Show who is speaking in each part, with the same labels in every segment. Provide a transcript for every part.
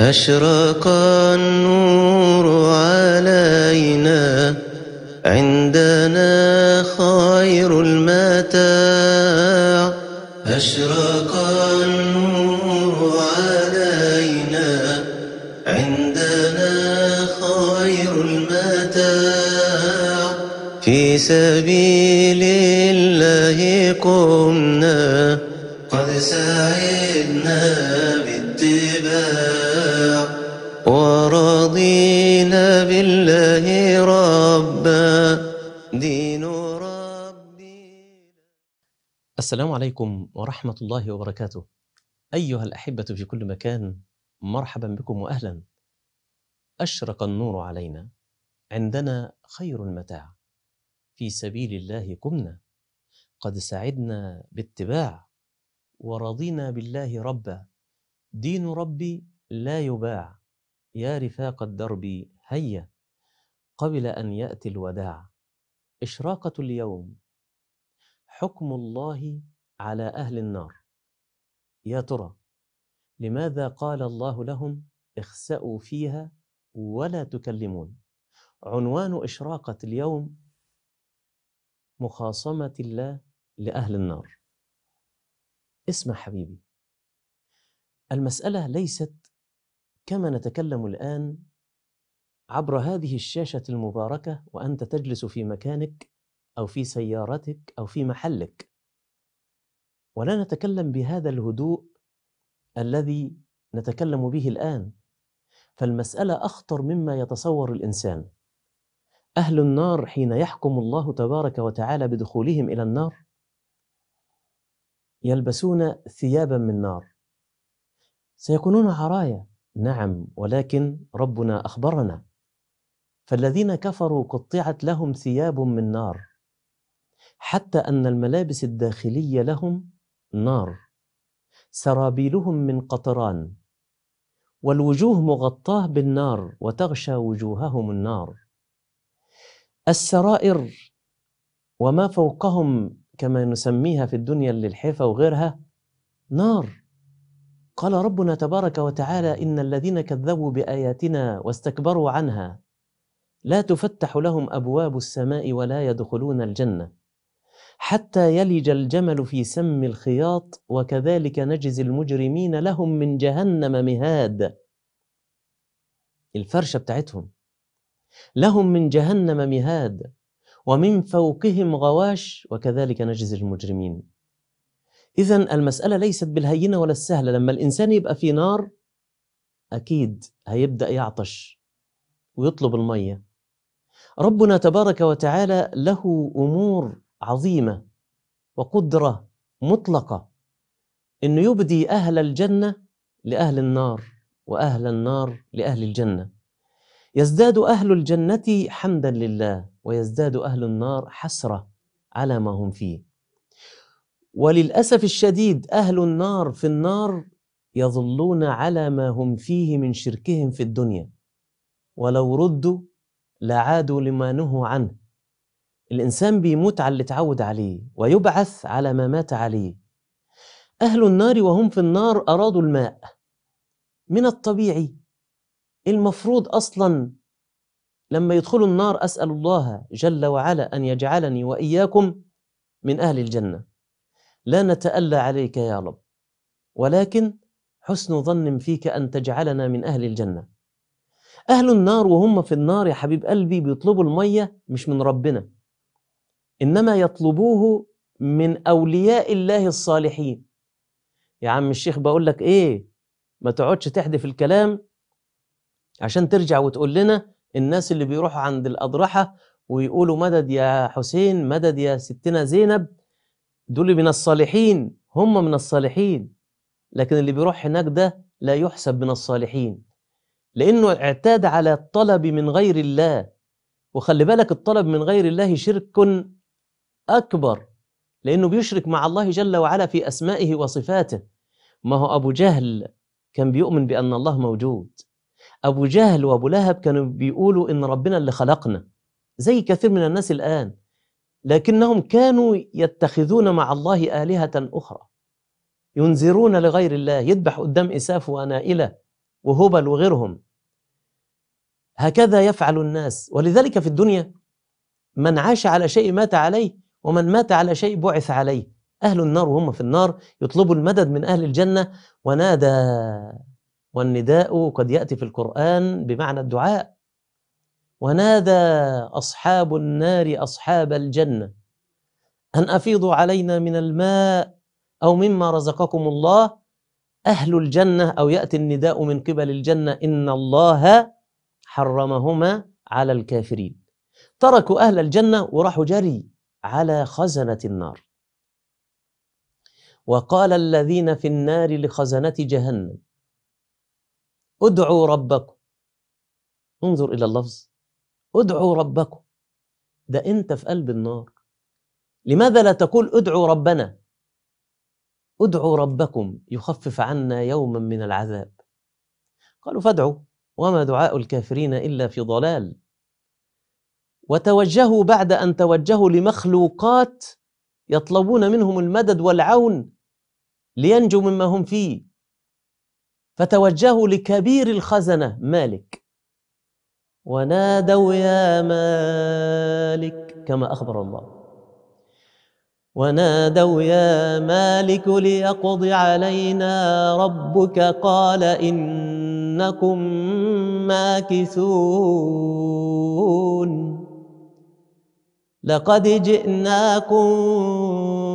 Speaker 1: أشرق النور علينا عندنا خير المتاع أشرق النور علينا عندنا خير المتاع في سبيل الله قمنا قد سعدنا بالله اتباع ورضينا بالله ربا
Speaker 2: دين ربي السلام عليكم ورحمة الله وبركاته أيها الأحبة في كل مكان مرحبا بكم وأهلا أشرق النور علينا عندنا خير المتاع في سبيل الله قمنا قد سعدنا باتباع ورضينا بالله ربا دين ربي لا يباع يا رفاق الدرب هيا قبل أن يأتي الوداع إشراقة اليوم حكم الله على أهل النار يا ترى لماذا قال الله لهم اخسأوا فيها ولا تكلمون عنوان إشراقة اليوم مخاصمة الله لأهل النار اسمع حبيبي المسألة ليست كما نتكلم الآن عبر هذه الشاشة المباركة وأنت تجلس في مكانك أو في سيارتك أو في محلك ولا نتكلم بهذا الهدوء الذي نتكلم به الآن فالمسألة أخطر مما يتصور الإنسان أهل النار حين يحكم الله تبارك وتعالى بدخولهم إلى النار يلبسون ثيابا من نار سيكونون عرايا نعم ولكن ربنا اخبرنا فالذين كفروا قطعت لهم ثياب من نار حتى ان الملابس الداخليه لهم نار سرابيلهم من قطران والوجوه مغطاه بالنار وتغشى وجوههم النار السرائر وما فوقهم كما نسميها في الدنيا للحفه وغيرها نار قال ربنا تبارك وتعالى إن الذين كذبوا بآياتنا واستكبروا عنها لا تفتح لهم أبواب السماء ولا يدخلون الجنة حتى يلج الجمل في سم الخياط وكذلك نجزي المجرمين لهم من جهنم مهاد الفرشة بتاعتهم لهم من جهنم مهاد ومن فوقهم غواش وكذلك نجزي المجرمين إذا المسألة ليست بالهينة ولا السهلة لما الإنسان يبقى في نار أكيد هيبدأ يعطش ويطلب المية ربنا تبارك وتعالى له أمور عظيمة وقدرة مطلقة إنه يبدي أهل الجنة لأهل النار وأهل النار لأهل الجنة يزداد أهل الجنة حمدا لله ويزداد أهل النار حسرة على ما هم فيه وللاسف الشديد اهل النار في النار يظلون على ما هم فيه من شركهم في الدنيا ولو ردوا لعادوا لما نهوا عنه الانسان بيموت على اللي اتعود عليه ويبعث على ما مات عليه اهل النار وهم في النار ارادوا الماء من الطبيعي المفروض اصلا لما يدخلوا النار اسال الله جل وعلا ان يجعلني واياكم من اهل الجنه لا نتألى عليك يا رب ولكن حسن ظن فيك أن تجعلنا من أهل الجنة أهل النار وهم في النار يا حبيب قلبي بيطلبوا المية مش من ربنا إنما يطلبوه من أولياء الله الصالحين يا عم الشيخ بقول لك إيه ما تقعدش تحدف الكلام عشان ترجع وتقول لنا الناس اللي بيروحوا عند الأضرحة ويقولوا مدد يا حسين مدد يا ستنا زينب دول من الصالحين هم من الصالحين لكن اللي بيروح هناك ده لا يحسب من الصالحين لأنه اعتاد على الطلب من غير الله وخلي بالك الطلب من غير الله شرك أكبر لأنه بيشرك مع الله جل وعلا في أسمائه وصفاته ما هو أبو جهل كان بيؤمن بأن الله موجود أبو جهل وأبو لهب كانوا بيقولوا إن ربنا اللي خلقنا زي كثير من الناس الآن لكنهم كانوا يتخذون مع الله آلهة أخرى ينذرون لغير الله يذبح قدام إساف ونائلة وهبل وغيرهم هكذا يفعل الناس ولذلك في الدنيا من عاش على شيء مات عليه ومن مات على شيء بعث عليه أهل النار وهم في النار يطلبوا المدد من أهل الجنة ونادى والنداء قد يأتي في القرآن بمعنى الدعاء ونادى أصحاب النار أصحاب الجنة أن أفيضوا علينا من الماء أو مما رزقكم الله أهل الجنة أو يأتي النداء من قبل الجنة إن الله حرمهما على الكافرين تركوا أهل الجنة وراحوا جري على خزنة النار وقال الذين في النار لخزنة جهنم ادعوا ربكم انظر إلى اللفظ ادعوا ربكم ده انت في قلب النار لماذا لا تقول ادعوا ربنا ادعوا ربكم يخفف عنا يوما من العذاب قالوا فادعوا وما دعاء الكافرين الا في ضلال وتوجهوا بعد ان توجهوا لمخلوقات يطلبون منهم المدد والعون لينجوا مما هم فيه فتوجهوا لكبير الخزنه مالك ونادوا يا مالك كما أخبر الله ونادوا يا مالك ليقض علينا ربك قال إنكم ماكثون لقد جئناكم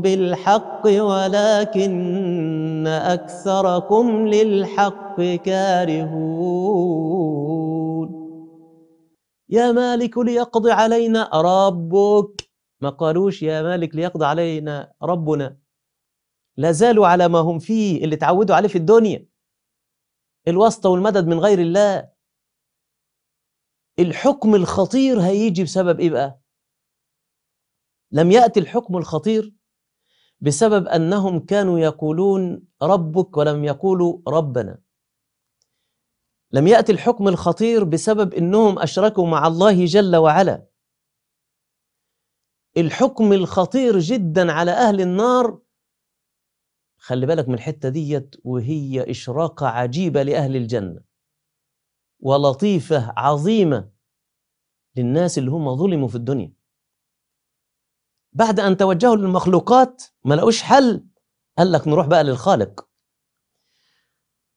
Speaker 2: بالحق ولكن أكثركم للحق كارهون يا مالك ليقضي علينا ربك ما قالوش يا مالك ليقضي علينا ربنا لا زالوا على ما هم فيه اللي اتعودوا عليه في الدنيا الواسطة والمدد من غير الله الحكم الخطير هيجي بسبب ايه بقى لم يأتي الحكم الخطير بسبب أنهم كانوا يقولون ربك ولم يقولوا ربنا لم يأتي الحكم الخطير بسبب أنهم أشركوا مع الله جل وعلا الحكم الخطير جدا على أهل النار خلي بالك من الحتة ديت وهي إشراقة عجيبة لأهل الجنة ولطيفة عظيمة للناس اللي هم ظلموا في الدنيا بعد أن توجهوا للمخلوقات ما لقوش حل قال لك نروح بقى للخالق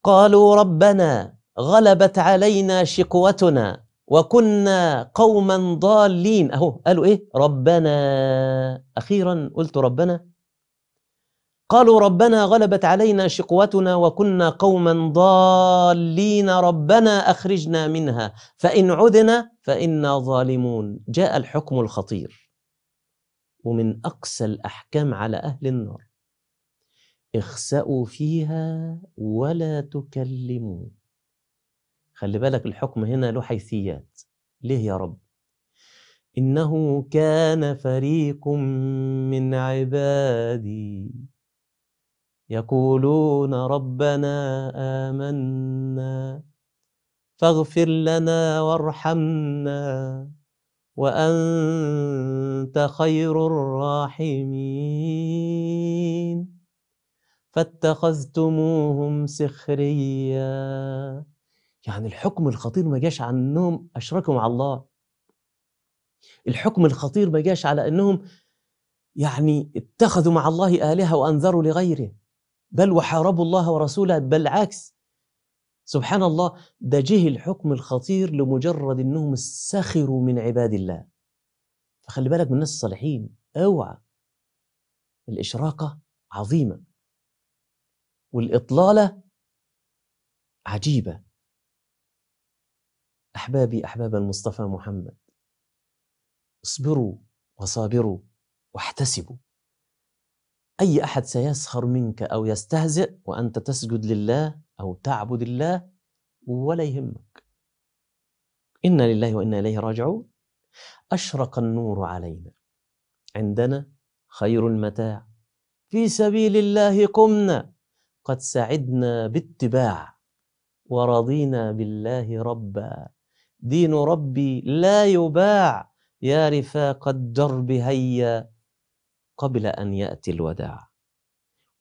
Speaker 2: قالوا ربنا غلبت علينا شقوتنا وكنا قوما ضالين اهو قالوا ايه ربنا اخيرا قلت ربنا قالوا ربنا غلبت علينا شقوتنا وكنا قوما ضالين ربنا اخرجنا منها فان عدنا فانا ظالمون جاء الحكم الخطير ومن اقسى الاحكام على اهل النار اخسأوا فيها ولا تكلمون خلي بالك الحكم هنا له حيثيات ليه يا رب إنه كان فريق من عبادي يقولون ربنا آمنا فاغفر لنا وارحمنا وأنت خير الراحمين فاتخذتموهم سخرياً يعني الحكم الخطير ما جاش عن انهم اشركوا مع الله الحكم الخطير ما جاش على انهم يعني اتخذوا مع الله الهه وانذروا لغيره بل وحاربوا الله ورسوله بل العكس سبحان الله ده جه الحكم الخطير لمجرد انهم سخروا من عباد الله فخلي بالك من الناس الصالحين اوعى الاشراقه عظيمه والاطلاله عجيبه أحبابي أحباب المصطفى محمد اصبروا وصابروا واحتسبوا أي أحد سيسخر منك أو يستهزئ وأنت تسجد لله أو تعبد الله ولا يهمك إنا لله وإنا إليه راجعون أشرق النور علينا عندنا خير المتاع في سبيل الله قمنا قد سعدنا باتباع ورضينا بالله ربا دين ربي لا يباع يا رفاق الدرب هيا قبل أن يأتي الوداع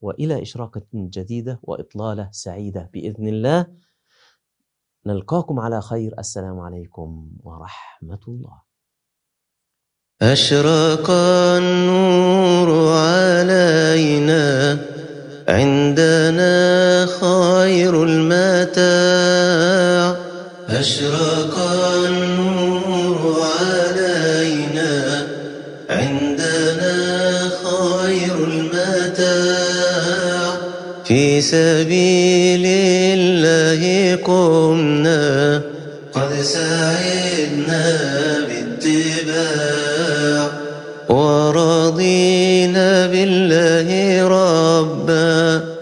Speaker 2: وإلى إشراقة جديدة وإطلالة سعيدة بإذن الله نلقاكم على خير السلام عليكم ورحمة الله أشرق النور علينا
Speaker 1: عندنا خير المتاع أشرق في سبيل الله قمنا قد سعدنا باتباع ورضينا بالله ربا